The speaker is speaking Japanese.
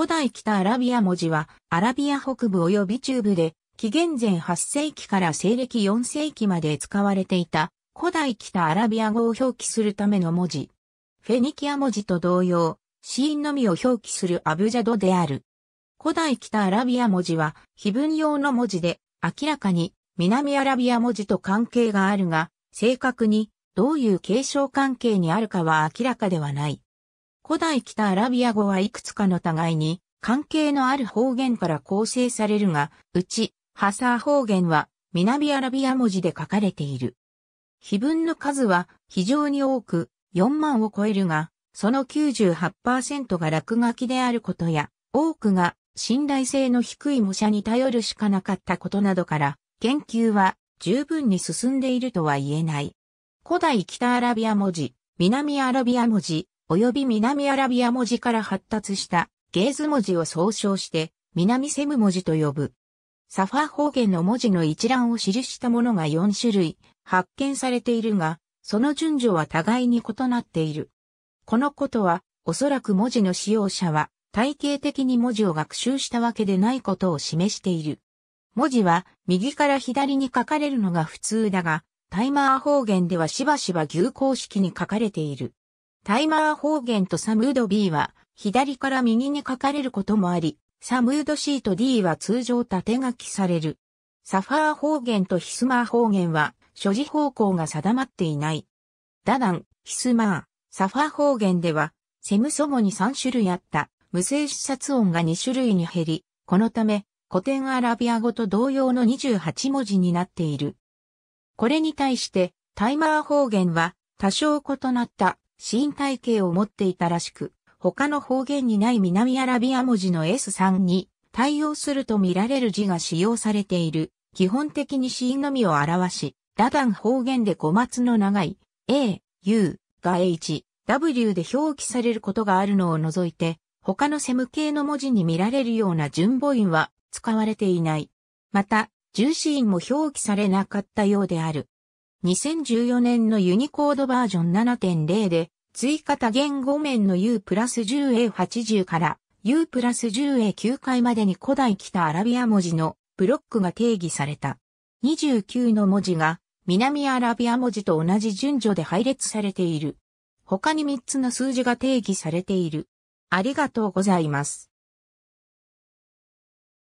古代北アラビア文字は、アラビア北部及び中部で、紀元前8世紀から西暦4世紀まで使われていた、古代北アラビア語を表記するための文字。フェニキア文字と同様、死因のみを表記するアブジャドである。古代北アラビア文字は、非文用の文字で、明らかに南アラビア文字と関係があるが、正確にどういう継承関係にあるかは明らかではない。古代北アラビア語はいくつかの互いに関係のある方言から構成されるが、うち、ハサー方言は南アラビア文字で書かれている。碑文の数は非常に多く4万を超えるが、その98%が落書きであることや、多くが信頼性の低い模写に頼るしかなかったことなどから、研究は十分に進んでいるとは言えない。古代北アラビア文字、南アラビア文字、及び南アラビア文字から発達したゲーズ文字を総称して南セム文字と呼ぶ。サファー方言の文字の一覧を記したものが4種類発見されているが、その順序は互いに異なっている。このことは、おそらく文字の使用者は体系的に文字を学習したわけでないことを示している。文字は右から左に書かれるのが普通だが、タイマー方言ではしばしば牛公式に書かれている。タイマー方言とサムード B は、左から右に書かれることもあり、サムード C と D は通常縦書きされる。サファー方言とヒスマー方言は、所持方向が定まっていない。ダダン、ヒスマー、サファー方言では、セムソモに3種類あった、無声視察音が2種類に減り、このため、古典アラビア語と同様の28文字になっている。これに対して、タイマー方言は、多少異なった身体系を持っていたらしく、他の方言にない南アラビア文字の S3 に対応すると見られる字が使用されている。基本的にシーンのみを表し、ダダン方言で小松の長い A、U が H、W で表記されることがあるのを除いて、他のセム系の文字に見られるような純母音は使われていない。また、重子音も表記されなかったようである。2014年のユニコードバージョン7.0で、追加多言語面の U プラス 10A80 から U プラス 10A9 回までに古代北アラビア文字のブロックが定義された。29の文字が南アラビア文字と同じ順序で配列されている。他に3つの数字が定義されている。ありがとうございます。